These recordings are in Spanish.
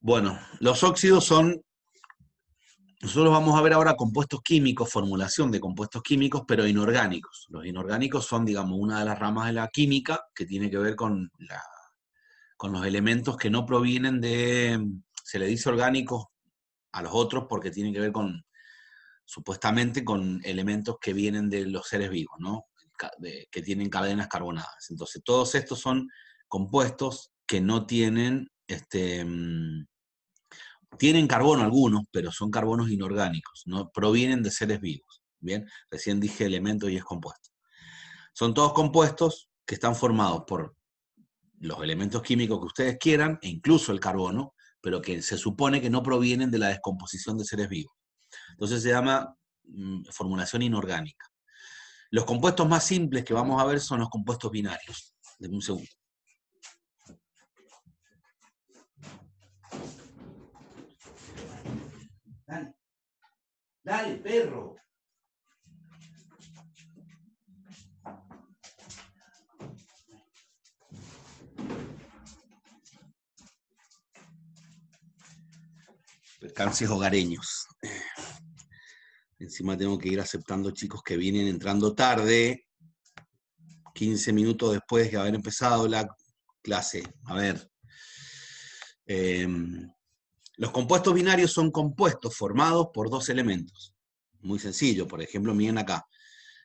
Bueno, los óxidos son, nosotros vamos a ver ahora compuestos químicos, formulación de compuestos químicos, pero inorgánicos. Los inorgánicos son, digamos, una de las ramas de la química que tiene que ver con, con los elementos que no provienen de, se le dice orgánicos a los otros porque tienen que ver con, supuestamente, con elementos que vienen de los seres vivos, ¿no? que tienen cadenas carbonadas. Entonces, todos estos son compuestos que no tienen, este, mm, tienen carbono algunos, pero son carbonos inorgánicos, no provienen de seres vivos. Bien, recién dije elementos y es compuesto. Son todos compuestos que están formados por los elementos químicos que ustedes quieran, e incluso el carbono, pero que se supone que no provienen de la descomposición de seres vivos. Entonces se llama mm, formulación inorgánica. Los compuestos más simples que vamos a ver son los compuestos binarios. De un segundo. Dale, perro. Percances hogareños. Encima tengo que ir aceptando chicos que vienen entrando tarde, 15 minutos después de haber empezado la clase. A ver. Em, los compuestos binarios son compuestos formados por dos elementos. Muy sencillo, por ejemplo, miren acá.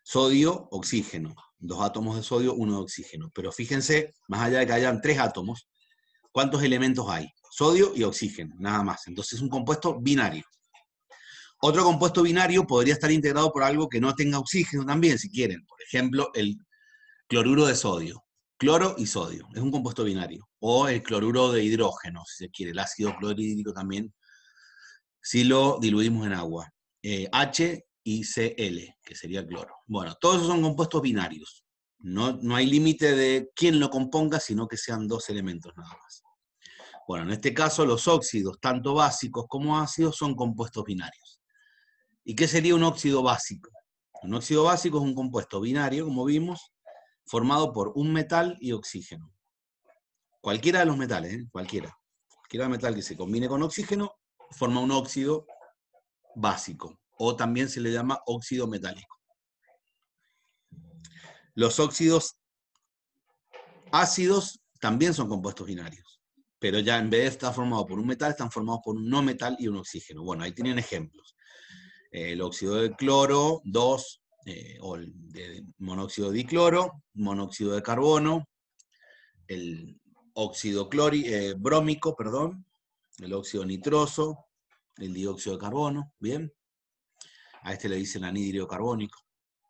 Sodio, oxígeno. Dos átomos de sodio, uno de oxígeno. Pero fíjense, más allá de que hayan tres átomos, ¿cuántos elementos hay? Sodio y oxígeno, nada más. Entonces es un compuesto binario. Otro compuesto binario podría estar integrado por algo que no tenga oxígeno también, si quieren. Por ejemplo, el cloruro de sodio. Cloro y sodio. Es un compuesto binario o el cloruro de hidrógeno, si se quiere, el ácido clorhídrico también, si lo diluimos en agua. Eh, H y Cl, que sería cloro. Bueno, todos esos son compuestos binarios. No, no hay límite de quién lo componga, sino que sean dos elementos nada más. Bueno, en este caso los óxidos, tanto básicos como ácidos, son compuestos binarios. ¿Y qué sería un óxido básico? Un óxido básico es un compuesto binario, como vimos, formado por un metal y oxígeno cualquiera de los metales, ¿eh? cualquiera. cualquiera, cualquiera metal que se combine con oxígeno, forma un óxido básico, o también se le llama óxido metálico. Los óxidos ácidos también son compuestos binarios, pero ya en vez de estar formado por un metal, están formados por un no metal y un oxígeno. Bueno, ahí tienen ejemplos. Eh, el óxido de cloro, 2, eh, o el de monóxido de dicloro, monóxido de carbono, el óxido eh, brómico, perdón, el óxido nitroso, el dióxido de carbono, ¿bien? A este le dicen anhídrido carbónico.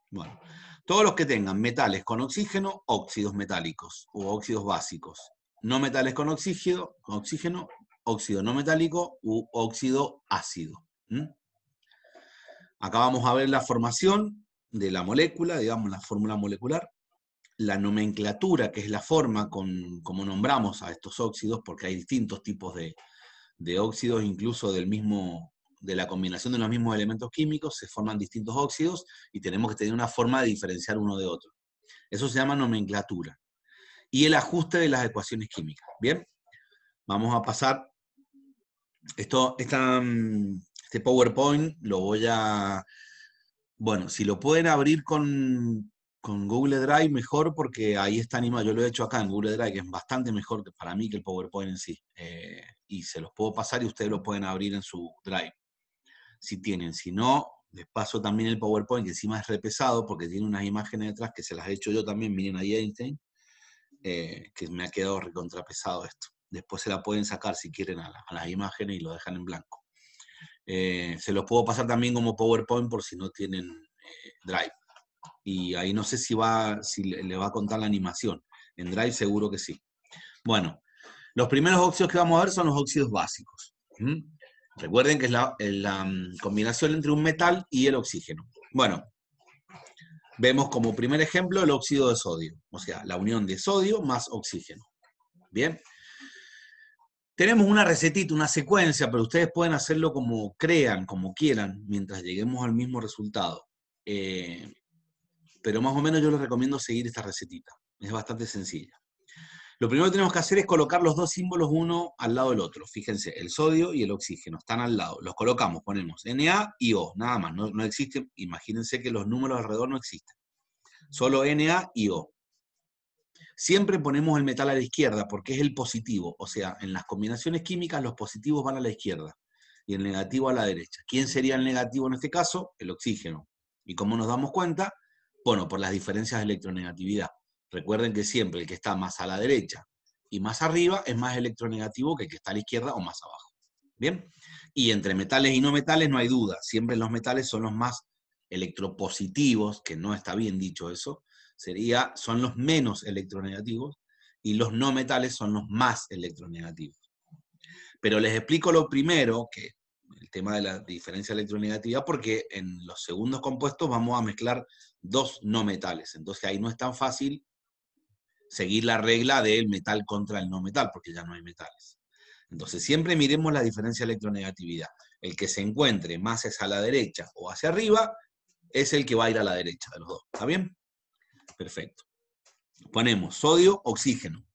Bueno, todos los que tengan metales con oxígeno, óxidos metálicos o óxidos básicos. No metales con oxígeno, oxígeno óxido no metálico u óxido ácido. Acá vamos a ver la formación de la molécula, digamos la fórmula molecular la nomenclatura, que es la forma con, como nombramos a estos óxidos, porque hay distintos tipos de, óxidos, incluso del mismo, de la combinación de los mismos elementos químicos, se forman distintos óxidos y tenemos que tener una forma de diferenciar uno de otro. Eso se llama nomenclatura. Y el ajuste de las ecuaciones químicas. Bien, vamos a pasar. Esto, mm, este PowerPoint lo voy a... Bueno, si lo pueden abrir con, con Google Drive mejor porque ahí está animado. Yo lo he hecho acá en Google Drive, que es bastante mejor para mí que el PowerPoint en sí. Eh, y se los puedo pasar y ustedes lo pueden abrir en su Drive. Si tienen, si no, les paso también el PowerPoint, que encima es repesado porque tiene unas imágenes detrás que se las he hecho yo también, miren ahí Einstein, eh, que me ha quedado recontrapesado esto. Después se la pueden sacar si quieren a, las imágenes y lo dejan en blanco. Eh, se los puedo pasar también como PowerPoint por si no tienen Drive y ahí no sé si, va, si le va a contar la animación. En Drive seguro que sí. Bueno, los primeros óxidos que vamos a ver son los óxidos básicos. Recuerden que es la, mm, combinación entre un metal y el oxígeno. Bueno, vemos como primer ejemplo el óxido de sodio, o sea, la unión de sodio más oxígeno. Bien. Tenemos una recetita, una secuencia, pero ustedes pueden hacerlo como crean, como quieran, mientras lleguemos al mismo resultado. Eh, pero más o menos yo les recomiendo seguir esta recetita. Es bastante sencilla. Lo primero que tenemos que hacer es colocar los dos símbolos uno al lado del otro. Fíjense, el sodio y el oxígeno están al lado. Los colocamos, ponemos Na y O, nada más. No, existe, existen, imagínense que los números alrededor no existen. Solo Na y O. Siempre ponemos el metal a la izquierda porque es el positivo. O sea, en las combinaciones químicas los positivos van a la izquierda y el negativo a la derecha. ¿Quién sería el negativo en este caso? El oxígeno. Y como nos damos cuenta, bueno, por las diferencias de electronegatividad. Recuerden que siempre el que está más a la derecha y más arriba es más electronegativo que el que está a la izquierda o más abajo. ¿Bien? Y entre metales y no metales no hay duda. Siempre los metales son los más electropositivos, que no está bien dicho eso, sería, son los menos electronegativos y los no metales son los más electronegativos. Pero les explico lo primero, que el tema de la diferencia electronegativa, porque en los segundos compuestos vamos a mezclar dos no metales. Entonces ahí no es tan fácil seguir la regla del metal contra el no metal, porque ya no hay metales. Entonces siempre miremos la diferencia de electronegatividad. El que se encuentre más hacia la derecha o hacia arriba es el que va a ir a la derecha de los dos. ¿Está bien? Perfecto. Ponemos sodio, oxígeno.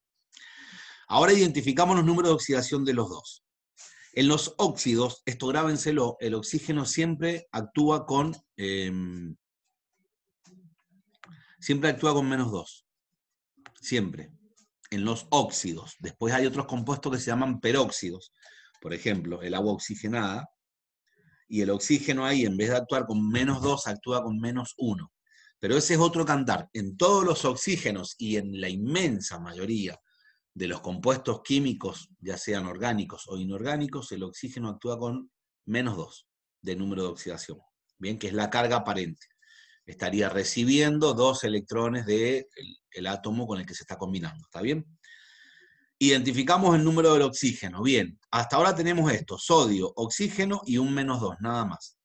Ahora identificamos los números de oxidación de los dos. En los óxidos, esto grábenselo, el oxígeno siempre actúa con em, siempre actúa con menos 2. Siempre. En los óxidos. Después hay otros compuestos que se llaman peróxidos. Por ejemplo, el agua oxigenada. Y el oxígeno ahí, en vez de actuar con menos 2, actúa con menos 1. Pero ese es otro cantar. En todos los oxígenos y en la inmensa mayoría de los compuestos químicos, ya sean orgánicos o inorgánicos, el oxígeno actúa con menos 2 de número de oxidación. Bien, que es la carga aparente estaría recibiendo dos electrones del el átomo con el que se está combinando. ¿Está bien? Identificamos el número del oxígeno. Bien, hasta ahora tenemos esto, sodio, oxígeno y un menos dos. nada más.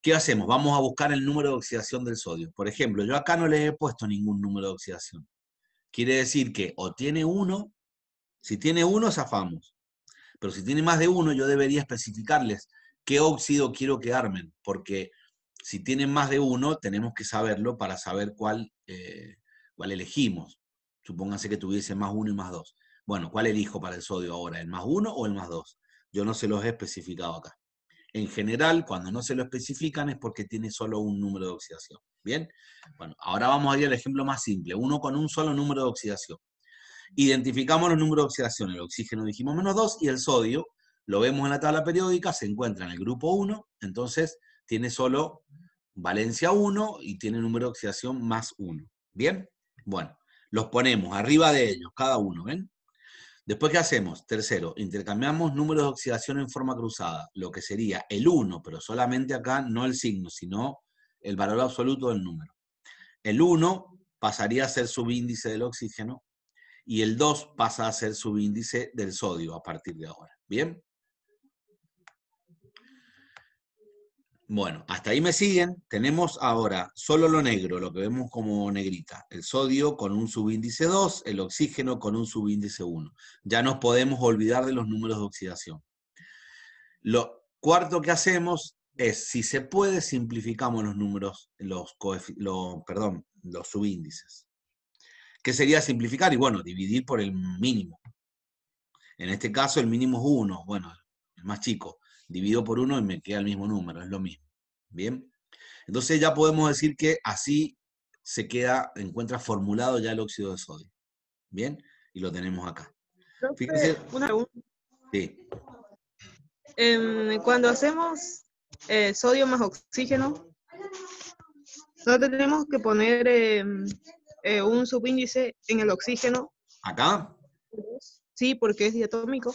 ¿Qué hacemos? Vamos a buscar el número de oxidación del sodio. Por ejemplo, yo acá no le he puesto ningún número de oxidación. Quiere decir que o tiene uno, si tiene uno, zafamos. Pero si tiene más de uno, yo debería especificarles qué óxido quiero que armen, porque si tienen más de uno, tenemos que saberlo para saber eh, cuál, elegimos. Supónganse que tuviese más uno y más dos. Bueno, ¿cuál elijo para el sodio ahora? ¿El más uno o el más dos? Yo no se los he especificado acá. En general, cuando no se lo especifican es porque tiene solo un número de oxidación. ¿Bien? Bueno, ahora vamos a ir al ejemplo más simple. Uno con un solo número de oxidación. Identificamos los números de oxidación. El oxígeno dijimos menos 2 y el sodio, lo vemos en la tabla periódica, se encuentra en el grupo 1. Entonces, tiene solo valencia 1 y tiene número de oxidación más 1. ¿Bien? Bueno, los ponemos arriba de ellos, cada uno, ¿ven? Después, ¿qué hacemos? Tercero, intercambiamos números de oxidación en forma cruzada, lo que sería el 1, pero solamente acá no el signo, sino el valor absoluto del número. El 1 pasaría a ser subíndice del oxígeno y el 2 pasa a ser subíndice del sodio a partir de ahora. ¿Bien? Bueno, hasta ahí me siguen. Tenemos ahora solo lo negro, lo que vemos como negrita. El sodio con un subíndice 2, el oxígeno con un subíndice 1. Ya nos podemos olvidar de los números de oxidación. Lo cuarto que hacemos es, si se puede, simplificamos los números, los, perdón, los subíndices. ¿Qué sería simplificar? Y bueno, dividir por el mínimo. En este caso el mínimo es 1, bueno, es más chico divido por uno y me queda el mismo número, es lo mismo. Bien. Entonces ya podemos decir que así se queda, encuentra formulado ya el óxido de sodio. Bien. Y lo tenemos acá. Una pregunta. Sí. Em, cuando hacemos eh, sodio más oxígeno, no tenemos que poner em, eh, un subíndice en el oxígeno. ¿Acá? Sí, porque es diatómico.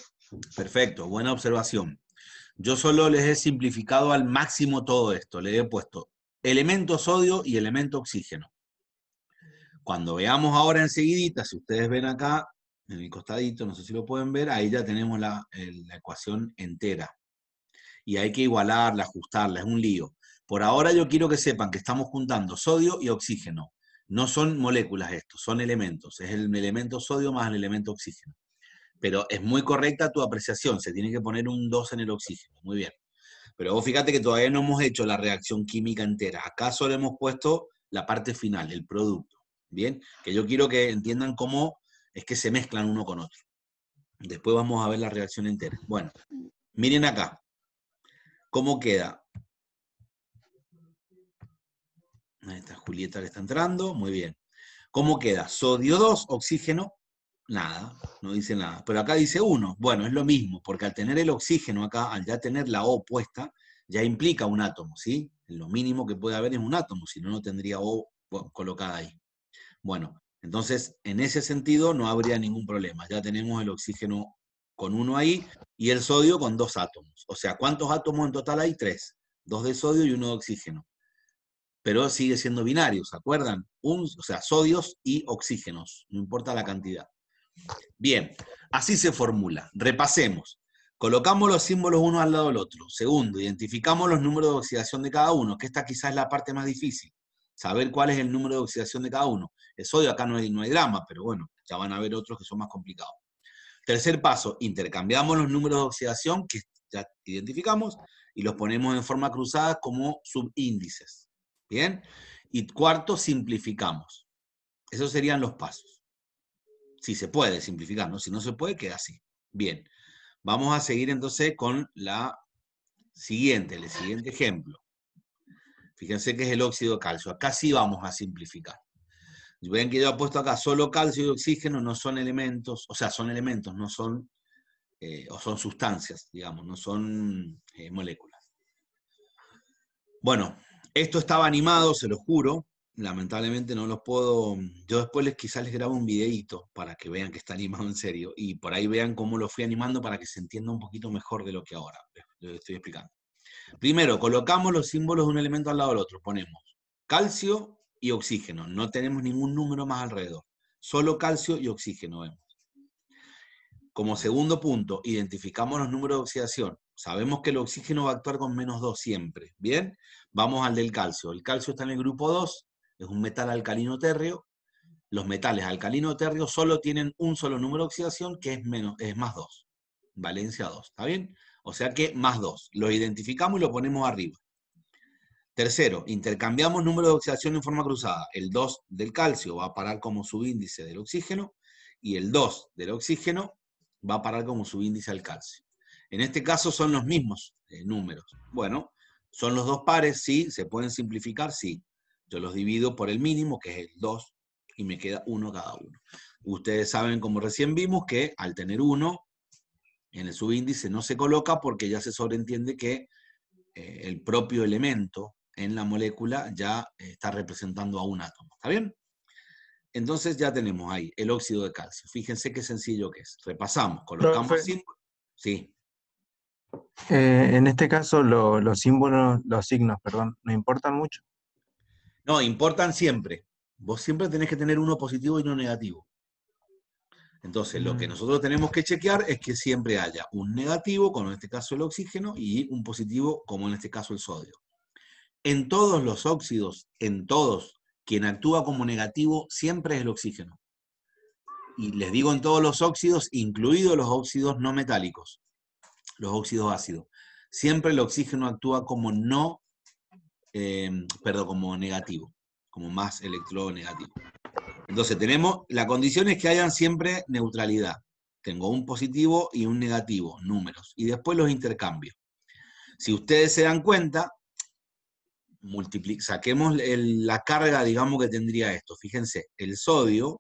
Perfecto, buena observación. Yo solo les he simplificado al máximo todo esto. Le he puesto elemento sodio y elemento oxígeno. Cuando veamos ahora enseguidita, si ustedes ven acá, en mi costadito, no sé si lo pueden ver, ahí ya tenemos la, la ecuación entera. Y hay que igualarla, ajustarla, es un lío. Por ahora yo quiero que sepan que estamos juntando sodio y oxígeno. No son moléculas estos, son elementos. Es el elemento sodio más el elemento oxígeno. Pero es muy correcta tu apreciación, se tiene que poner un 2 en el oxígeno, muy bien. Pero vos fíjate que todavía no hemos hecho la reacción química entera, acá solo hemos puesto la parte final, el producto, ¿bien? Que yo quiero que entiendan cómo es que se mezclan uno con otro. Después vamos a ver la reacción entera. Bueno, miren acá, cómo queda Ahí está Julieta le está entrando, muy bien. ¿Cómo queda? Sodio 2, oxígeno, Nada, no dice nada. Pero acá dice uno. Bueno, es lo mismo, porque al tener el oxígeno acá, al ya tener la O puesta, ya implica un átomo, ¿sí? Lo mínimo que puede haber es un átomo, si no, no tendría O colocada ahí. Bueno, entonces, en ese sentido no habría ningún problema. Ya tenemos el oxígeno con uno ahí y el sodio con dos átomos. O sea, ¿cuántos átomos en total hay? Tres. Dos de sodio y uno de oxígeno. Pero sigue siendo binario, ¿se acuerdan? Un, o sea, sodios y oxígenos, no importa la cantidad. Bien, así se formula. Repasemos. Colocamos los símbolos uno al lado del otro. Segundo, identificamos los números de oxidación de cada uno, que esta quizás es la parte más difícil. Saber cuál es el número de oxidación de cada uno. El sodio acá no hay, no drama, pero bueno, ya van a ver otros que son más complicados. Tercer paso, intercambiamos los números de oxidación que ya identificamos y los ponemos en forma cruzada como subíndices. ¿Bien? Y cuarto, simplificamos. Esos serían los pasos. Si se puede, simplificar, ¿no? Si no se puede, queda así. Bien. Vamos a seguir entonces con la siguiente, el siguiente ejemplo. Fíjense que es el óxido de calcio. Acá sí vamos a simplificar. Ven que yo he puesto acá solo calcio y oxígeno no son elementos, o sea, son elementos, no son, eh, o son sustancias, digamos, no son eh, moléculas. Bueno, esto estaba animado, se lo juro, lamentablemente no los puedo. Yo después les, quizás les grabo un videito para que vean que está animado en serio y por ahí vean cómo lo fui animando para que se entienda un poquito mejor de lo que ahora les estoy explicando. Primero, colocamos los símbolos de un elemento al lado del otro. Ponemos calcio y oxígeno. No tenemos ningún número más alrededor. Solo calcio y oxígeno vemos. Como segundo punto, identificamos los números de oxidación. Sabemos que el oxígeno va a actuar con menos 2 siempre. Bien, vamos al del calcio. El calcio está en el grupo 2, es un metal alcalino térreo. Los metales alcalino térreo solo tienen un solo número de oxidación que es, menos, es más 2, valencia 2, ¿está bien? O sea que más 2, lo identificamos y lo ponemos arriba. Tercero, intercambiamos número de oxidación en forma cruzada. El 2 del calcio va a parar como subíndice del oxígeno y el 2 del oxígeno va a parar como subíndice al calcio. En este caso son los mismos eh, números. Bueno, son los dos pares, sí, se pueden simplificar, sí. Yo los divido por el mínimo, que es el 2, y me queda uno cada uno. Ustedes saben, como recién vimos, que al tener uno, en el subíndice no se coloca porque ya se sobreentiende que eh, el propio elemento en la molécula ya está representando a un átomo. ¿Está bien? Entonces ya tenemos ahí el óxido de calcio. Fíjense qué sencillo que es. Repasamos, colocamos símbolos. Sí. Eh, en este caso, los símbolos, los signos, perdón, no importan mucho. No, importan siempre. Vos siempre tenés que tener uno positivo y uno negativo. Entonces, lo que mm. nosotros tenemos que chequear es que siempre haya un negativo, como en este caso el oxígeno, y un positivo, como en este caso el sodio. En todos los óxidos, en todos, quien actúa como negativo siempre es el oxígeno. Y les digo en todos los óxidos, incluidos los óxidos no metálicos, los óxidos ácidos. Siempre el oxígeno actúa como no Em, perdón, como negativo, como más electrodo negativo. Entonces tenemos, la condición es que hayan siempre neutralidad. Tengo un positivo y un negativo, números, y después los intercambios. Si ustedes se dan cuenta, saquemos la carga, digamos, que tendría esto. Fíjense, el sodio,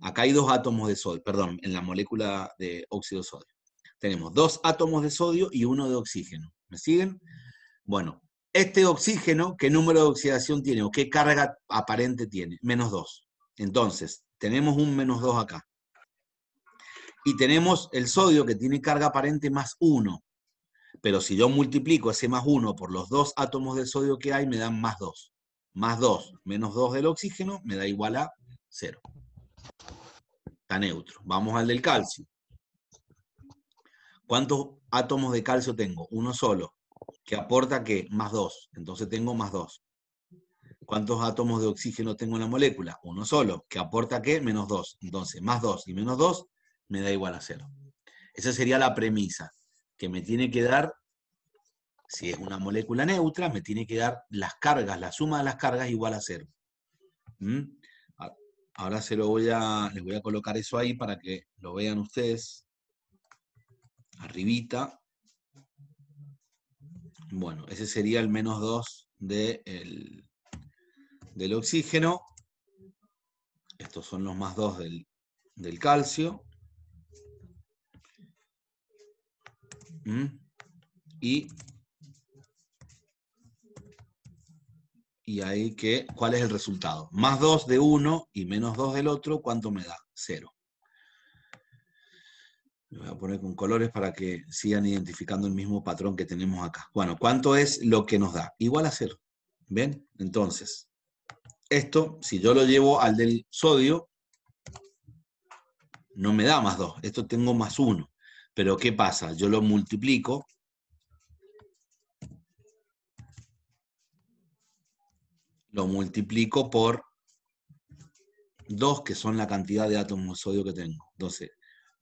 acá hay dos átomos de sodio, perdón, en la molécula de óxido sodio. Tenemos dos átomos de sodio y uno de oxígeno. ¿Me siguen? Bueno, este oxígeno, ¿qué número de oxidación tiene o qué carga aparente tiene? Menos 2. Entonces, tenemos un menos 2 acá. Y tenemos el sodio que tiene carga aparente más 1. Pero si yo multiplico ese más 1 por los dos átomos de sodio que hay, me dan más 2. Más 2 menos 2 del oxígeno me da igual a 0. Está neutro. Vamos al del calcio. ¿Cuántos átomos de calcio tengo? Uno solo que aporta qué? más 2, entonces tengo más 2. ¿Cuántos átomos de oxígeno tengo en la molécula? Uno solo, que aporta qué? Menos 2. Entonces, más 2 y menos 2 me da igual a 0. Esa sería la premisa, que me tiene que dar, si es una molécula neutra, me tiene que dar las cargas, la suma de las cargas igual a cero. ¿Mm? Ahora se lo voy a, les voy a colocar eso ahí para que lo vean ustedes. Arribita. Bueno, ese sería el menos 2 de del oxígeno. Estos son los más 2 del, calcio. ¿Mm? Y, ahí que, ¿cuál es el resultado? Más 2 de uno y menos 2 del otro, ¿cuánto me da? Cero. Lo voy a poner con colores para que sigan identificando el mismo patrón que tenemos acá. Bueno, ¿cuánto es lo que nos da? Igual a cero. ¿Ven? Entonces, esto, si yo lo llevo al del sodio, no me da más dos. Esto tengo más uno. Pero ¿qué pasa? Yo lo multiplico. Lo multiplico por dos, que son la cantidad de átomos de sodio que tengo. Entonces,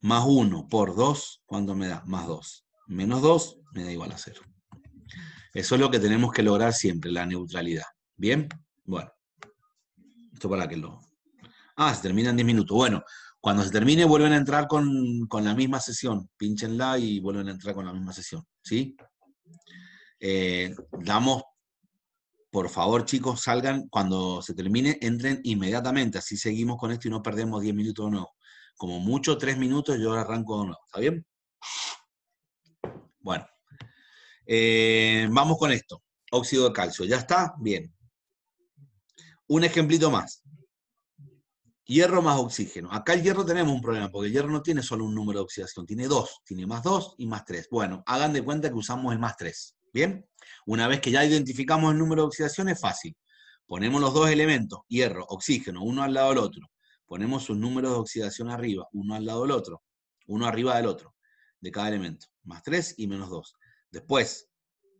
más 1 por 2, ¿cuánto me da? Más 2. Menos 2 me da igual a 0. Eso es lo que tenemos que lograr siempre, la neutralidad. ¿Bien? Bueno. Esto para que lo... Ah, se termina en 10 minutos. Bueno, cuando se termine vuelven a entrar con, la misma sesión. Pinchenla y vuelven a entrar con la misma sesión. ¿Sí? Eh, damos, por favor chicos, salgan cuando se termine, entren inmediatamente. Así seguimos con esto y no perdemos 10 minutos o no. Como mucho, tres minutos yo ahora arranco de nuevo. ¿Está bien? Bueno. Eh, vamos con esto. Óxido de calcio. ¿Ya está? Bien. Un ejemplito más. Hierro más oxígeno. Acá el hierro tenemos un problema, porque el hierro no tiene solo un número de oxidación, tiene dos. Tiene más dos y más tres. Bueno, hagan de cuenta que usamos el más tres. ¿Bien? Una vez que ya identificamos el número de oxidación, es fácil. Ponemos los dos elementos, hierro, oxígeno, uno al lado del otro ponemos sus números de oxidación arriba, uno al lado del otro, uno arriba del otro, de cada elemento, más 3 y menos 2. Después,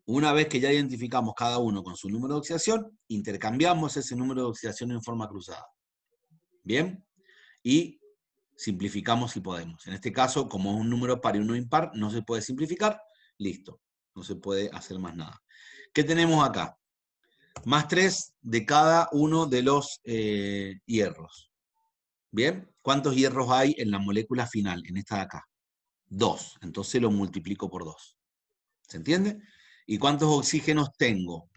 una vez que ya identificamos cada uno con su número de oxidación, intercambiamos ese número de oxidación en forma cruzada. ¿Bien? Y simplificamos si podemos. En este caso, como es un número par y uno impar, no se puede simplificar, listo. No se puede hacer más nada. ¿Qué tenemos acá? Más 3 de cada uno de los eh, hierros. ¿Bien? ¿Cuántos hierros hay en la molécula final, en esta de acá? Dos. Entonces lo multiplico por dos. ¿Se entiende? ¿Y cuántos oxígenos tengo?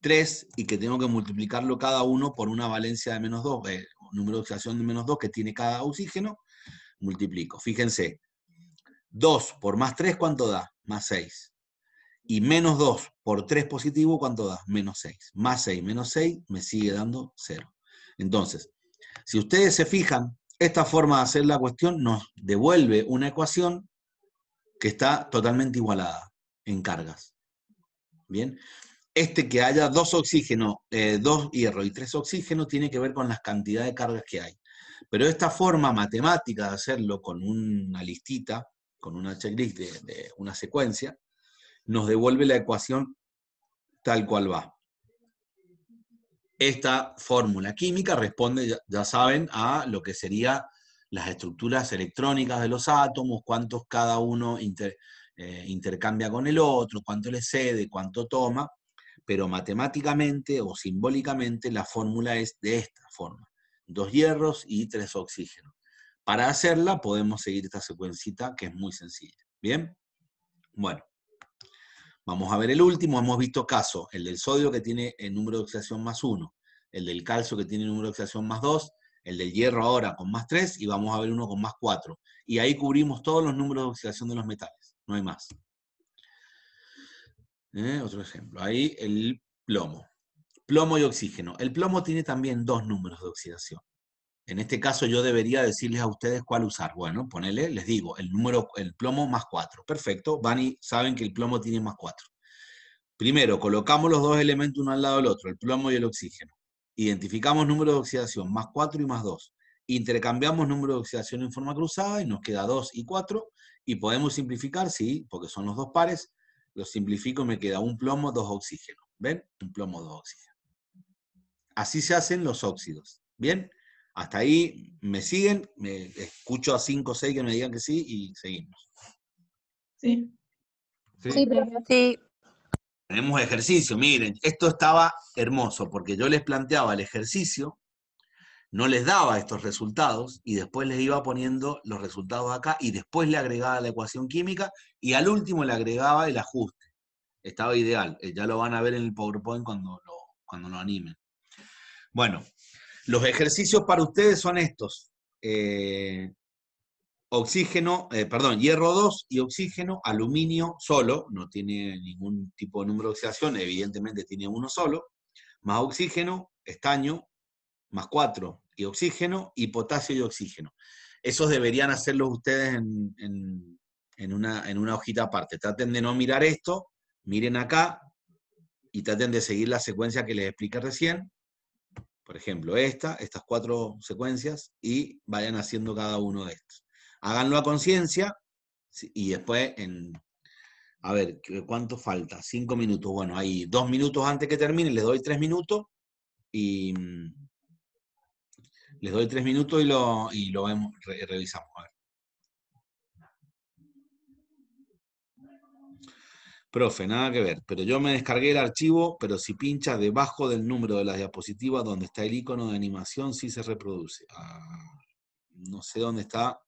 Tres, y que tengo que multiplicarlo cada uno por una valencia de menos dos, eh, número de oxidación de menos dos que tiene cada oxígeno, multiplico. Fíjense, 2 por más tres, ¿cuánto da? Más 6. Y menos 2 por 3 positivo, ¿cuánto da? Menos 6. Más 6, menos 6, me sigue dando 0. Entonces, si ustedes se fijan, esta forma de hacer la cuestión nos devuelve una ecuación que está totalmente igualada en cargas. Bien, este que haya dos oxígenos, eh, dos hierro y tres oxígenos tiene que ver con las cantidades de cargas que hay. Pero esta forma matemática de hacerlo con una listita, con una checklist de una secuencia, nos devuelve la ecuación tal cual va. Esta fórmula química responde, ya saben, a lo que serían las estructuras electrónicas de los átomos, cuántos cada uno eh, intercambia con el otro, cuánto le cede, cuánto toma, pero matemáticamente o simbólicamente la fórmula es de esta forma, dos hierros y tres oxígenos. Para hacerla podemos seguir esta secuencita que es muy sencilla. ¿Bien? Bueno. Vamos a ver el último, hemos visto casos, el del sodio que tiene el número de oxidación más 1, el del calcio que tiene el número de oxidación más 2, el del hierro ahora con más 3 y vamos a ver uno con más 4. Y ahí cubrimos todos los números de oxidación de los metales, no hay más. Eh, otro ejemplo, ahí el plomo. Plomo y oxígeno. El plomo tiene también dos números de oxidación. En este caso yo debería decirles a ustedes cuál usar. Bueno, ponele, les digo, el número, el plomo más 4. Perfecto, van y saben que el plomo tiene más 4. Primero, colocamos los dos elementos uno al lado del otro, el plomo y el oxígeno. Identificamos número de oxidación, más 4 y más 2. Intercambiamos número de oxidación en forma cruzada y nos queda 2 y 4. Y podemos simplificar, sí, porque son los dos pares. Lo simplifico y me queda un plomo, dos oxígeno. ¿Ven? Un plomo, dos oxígenos. Así se hacen los óxidos. ¿Bien? Hasta ahí me siguen, me escucho a cinco o 6 que me digan que sí y seguimos. Sí. Sí, sí, sí. Tenemos ejercicio, miren, esto estaba hermoso porque yo les planteaba el ejercicio, no les daba estos resultados y después les iba poniendo los resultados acá y después le agregaba la ecuación química y al último le agregaba el ajuste. Estaba ideal, eh, ya lo van a ver en el PowerPoint cuando lo, cuando lo animen. Bueno, los ejercicios para ustedes son estos. Eh, oxígeno, eh, perdón, hierro 2 y oxígeno, aluminio solo, no tiene ningún tipo de número de oxidación, evidentemente tiene uno solo, más oxígeno, estaño, más 4 y oxígeno, y potasio y oxígeno. Esos deberían hacerlos ustedes en, una, en una hojita aparte. Traten de no mirar esto, miren acá y traten de seguir la secuencia que les expliqué recién por ejemplo, esta, estas cuatro secuencias, y vayan haciendo cada uno de estos. Háganlo a conciencia y después A ver, ¿cuánto falta? Cinco minutos. Bueno, hay dos minutos antes que termine, les doy tres minutos y mm, les doy tres minutos y lo, lo vemos, revisamos. A Profe, nada que ver, pero yo me descargué el archivo, pero si pincha debajo del número de la diapositiva donde está el icono de animación, sí se reproduce. Ah, no sé dónde está.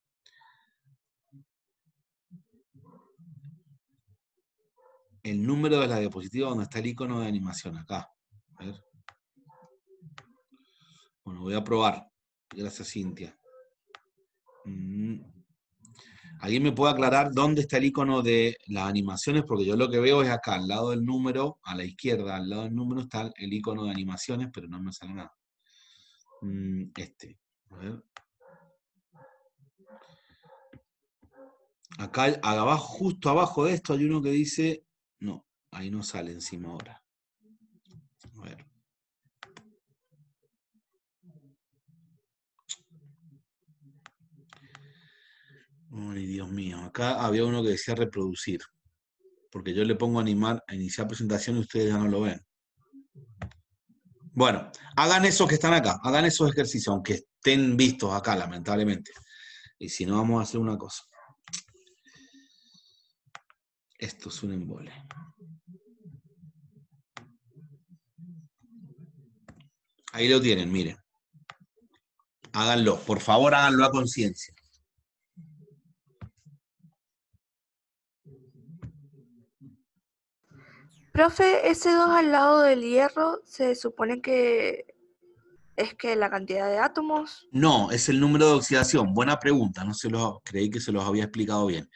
El número de la diapositiva donde está el icono de animación, acá. Bueno, voy a probar. Gracias, Cintia. Mm. ¿Alguien me puede aclarar dónde está el icono de las animaciones? Porque yo lo que veo es acá, al lado del número, a la izquierda, al lado del número está el icono de animaciones, pero no me sale nada. Mm, este. A ver. Acá abajo, justo abajo de esto hay uno que dice, no, ahí no sale encima ahora. A ver. Ay, Dios mío. Acá había uno que decía reproducir. Porque yo le pongo a animar a iniciar presentación y ustedes ya no lo ven. Bueno, hagan esos que están acá. Hagan esos ejercicios, aunque estén vistos acá, lamentablemente. Y si no, vamos a hacer una cosa. Esto es un embole. Ahí lo tienen, miren. Háganlo, por favor, háganlo a conciencia. Profe, ese 2 al lado del hierro se supone que es que la cantidad de átomos. No, es el número de oxidación. Buena pregunta, no se los creí que se los había explicado bien.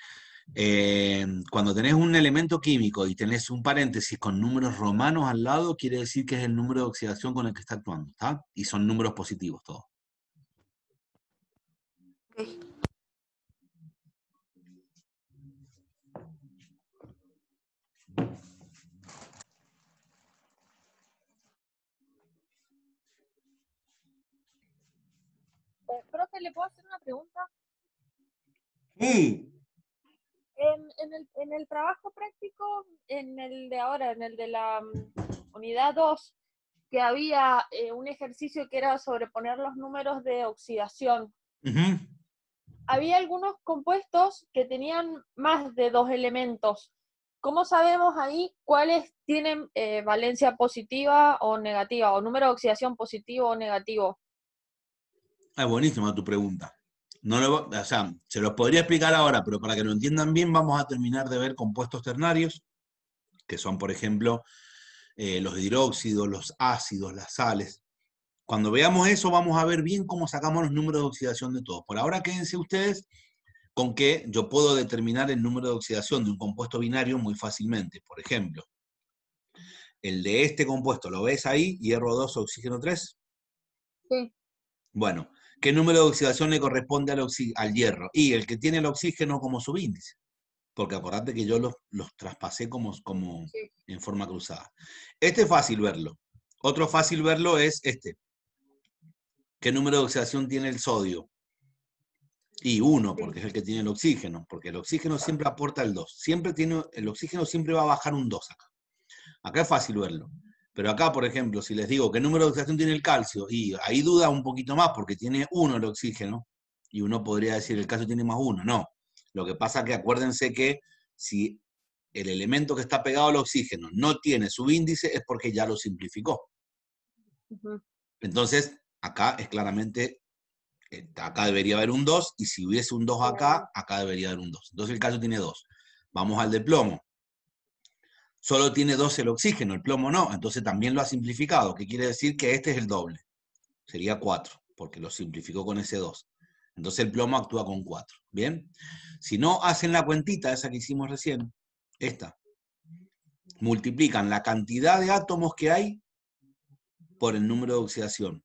Eh, cuando tenés un elemento químico y tenés un paréntesis con números romanos al lado, quiere decir que es el número de oxidación con el que está actuando, ¿está? Y son números positivos todos. ¿le puedo hacer una pregunta? Sí. En, el, trabajo práctico, en el de ahora, en el de la mm, unidad 2, que había eh, un ejercicio que era sobreponer los números de oxidación. Había algunos compuestos que tenían más de dos elementos. ¿Cómo sabemos ahí cuáles tienen eh, valencia positiva o negativa, o número de oxidación positivo o negativo? es ah, buenísima tu pregunta. No se los podría explicar ahora, pero para que lo entiendan bien, vamos a terminar de ver compuestos ternarios, que son, por ejemplo, eh, los hidróxidos, los ácidos, las sales. Cuando veamos eso, vamos a ver bien cómo sacamos los números de oxidación de todos. Por ahora, quédense ustedes con que yo puedo determinar el número de oxidación de un compuesto binario muy fácilmente. Por ejemplo, el de este compuesto, ¿lo ves ahí? Hierro 2, oxígeno 3. Sí. Bueno, ¿qué número de oxidación le corresponde al, hierro? Y el que tiene el oxígeno como subíndice. Porque acordate que yo los, traspasé como, como en forma cruzada. Este es fácil verlo. Otro fácil verlo es este. ¿Qué número de oxidación tiene el sodio? Y uno, porque es el que tiene el oxígeno, porque el oxígeno siempre aporta el 2. Siempre tiene, el oxígeno siempre va a bajar un 2 acá. Acá es fácil verlo. Pero acá, por ejemplo, si les digo qué número de oxidación tiene el calcio, y ahí duda un poquito más porque tiene uno el oxígeno, y uno podría decir el calcio tiene más uno. No. Lo que pasa es que acuérdense que si el elemento que está pegado al oxígeno no tiene su índice, es porque ya lo simplificó. Entonces, acá es claramente, eh, acá debería haber un 2, y si hubiese un 2 acá, acá debería haber un 2. Entonces el calcio tiene 2. Vamos al de plomo solo tiene 12 el oxígeno, el plomo no, entonces también lo ha simplificado, que quiere decir que este es el doble, sería 4, porque lo simplificó con ese 2. Entonces el plomo actúa con 4, ¿bien? Si no hacen la cuentita, esa que hicimos recién, esta, multiplican la cantidad de átomos que hay por el número de oxidación,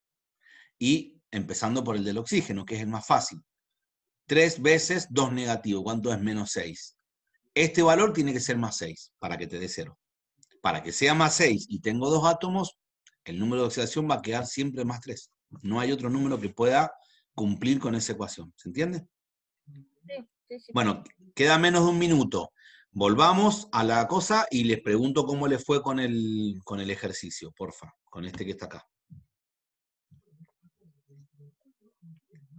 y empezando por el del oxígeno, que es el más fácil. 3 veces 2 negativo, ¿cuánto es menos 6? Este valor tiene que ser más 6 para que te dé 0. Para que sea más 6 y tengo dos átomos, el número de oxidación va a quedar siempre más 3. No hay otro número que pueda cumplir con esa ecuación. ¿Se entiende? Sí, Bueno, queda menos de un minuto. Volvamos a la cosa y les pregunto cómo les fue con el, con el ejercicio, porfa, con este que está acá.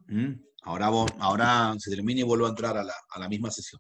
¿Mm? Ahora, ahora se termina y vuelvo a entrar a la misma sesión.